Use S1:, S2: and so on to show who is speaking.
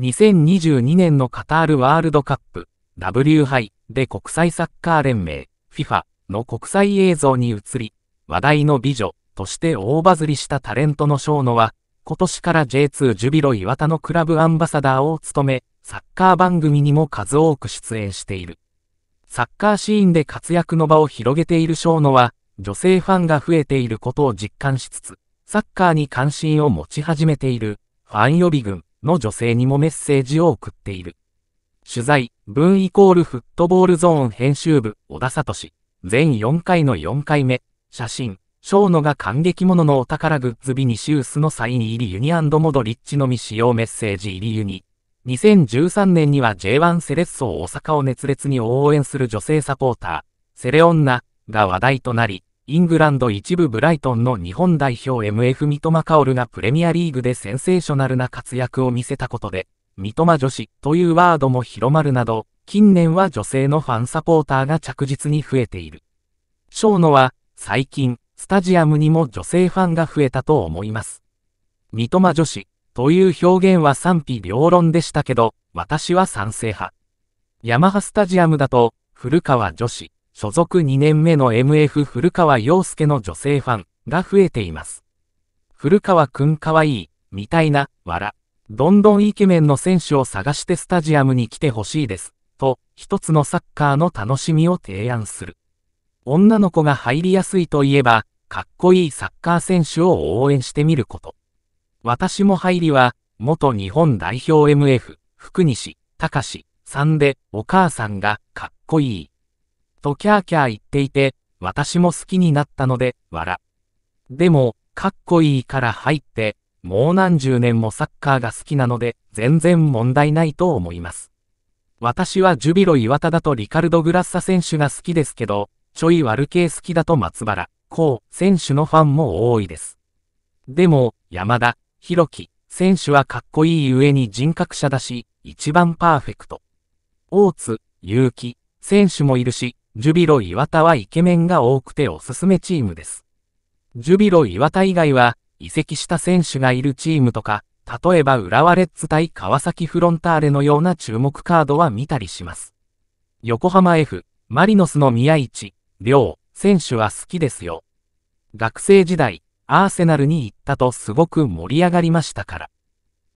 S1: 2022年のカタールワールドカップ W 杯で国際サッカー連盟 FIFA の国際映像に移り、話題の美女として大バズりしたタレントのー野は、今年から J2 ジュビロ磐田のクラブアンバサダーを務め、サッカー番組にも数多く出演している。サッカーシーンで活躍の場を広げているー野は、女性ファンが増えていることを実感しつつ、サッカーに関心を持ち始めている、ファン予備軍、の女性にもメッセージを送っている。取材、文イコールフットボールゾーン編集部、小田氏。全4回の4回目、写真、小野が感激者のお宝グッズビニシウスのサイン入りユニモドリッチのみ使用メッセージ入りユニ。2013年には J1 セレッソ大阪を熱烈に応援する女性サポーター、セレオンナが話題となり、イングランド一部ブライトンの日本代表 MF 三笘薫がプレミアリーグでセンセーショナルな活躍を見せたことで、三笘女子というワードも広まるなど、近年は女性のファンサポーターが着実に増えている。ショーノは、最近、スタジアムにも女性ファンが増えたと思います。三笘女子という表現は賛否両論でしたけど、私は賛成派。ヤマハスタジアムだと、古川女子所属2年目の MF 古川陽介の女性ファンが増えています。古川くんかわいい、みたいな、わら。どんどんイケメンの選手を探してスタジアムに来てほしいです。と、一つのサッカーの楽しみを提案する。女の子が入りやすいといえば、かっこいいサッカー選手を応援してみること。私も入りは、元日本代表 MF、福西、隆さんで、お母さんが、かっこいい。とキャーキャー言っていて、私も好きになったので、笑。でも、かっこいいから入って、もう何十年もサッカーが好きなので、全然問題ないと思います。私はジュビロ岩田だとリカルド・グラッサ選手が好きですけど、ちょい悪系好きだと松原、こう、選手のファンも多いです。でも、山田、弘樹、選手はかっこいい上に人格者だし、一番パーフェクト。大津、結城、選手もいるし、ジュビロ岩田はイケメンが多くておすすめチームです。ジュビロ岩田以外は、移籍した選手がいるチームとか、例えば浦和レッズ対川崎フロンターレのような注目カードは見たりします。横浜 F、マリノスの宮市、亮、選手は好きですよ。学生時代、アーセナルに行ったとすごく盛り上がりましたから。